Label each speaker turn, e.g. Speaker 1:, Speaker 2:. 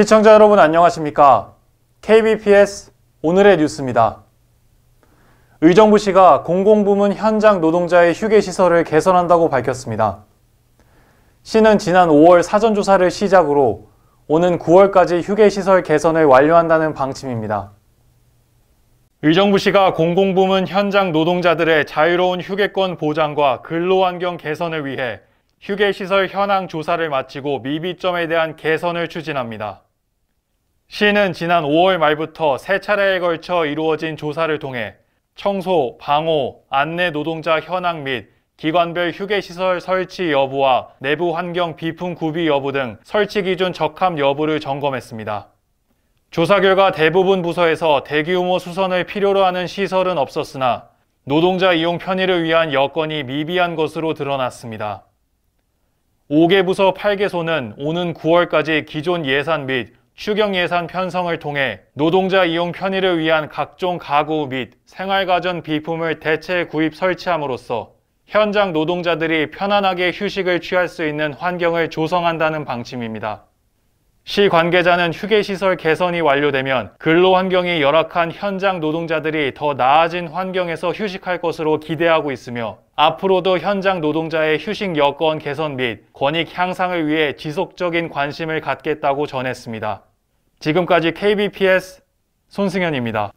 Speaker 1: 시청자 여러분 안녕하십니까? KBPS 오늘의 뉴스입니다. 의정부시가 공공부문 현장 노동자의 휴게시설을 개선한다고 밝혔습니다. 시는 지난 5월 사전조사를 시작으로 오는 9월까지 휴게시설 개선을 완료한다는 방침입니다. 의정부시가 공공부문 현장 노동자들의 자유로운 휴게권 보장과 근로환경 개선을 위해 휴게시설 현황 조사를 마치고 미비점에 대한 개선을 추진합니다. 시는 지난 5월 말부터 세 차례에 걸쳐 이루어진 조사를 통해 청소, 방호, 안내 노동자 현황 및 기관별 휴게시설 설치 여부와 내부 환경 비품 구비 여부 등 설치 기준 적합 여부를 점검했습니다. 조사 결과 대부분 부서에서 대규모 수선을 필요로 하는 시설은 없었으나 노동자 이용 편의를 위한 여건이 미비한 것으로 드러났습니다. 5개 부서 8개소는 오는 9월까지 기존 예산 및 추경 예산 편성을 통해 노동자 이용 편의를 위한 각종 가구 및 생활가전 비품을 대체 구입 설치함으로써 현장 노동자들이 편안하게 휴식을 취할 수 있는 환경을 조성한다는 방침입니다. 시 관계자는 휴게시설 개선이 완료되면 근로 환경이 열악한 현장 노동자들이 더 나아진 환경에서 휴식할 것으로 기대하고 있으며 앞으로도 현장 노동자의 휴식 여건 개선 및 권익 향상을 위해 지속적인 관심을 갖겠다고 전했습니다. 지금까지 KBPS 손승현입니다.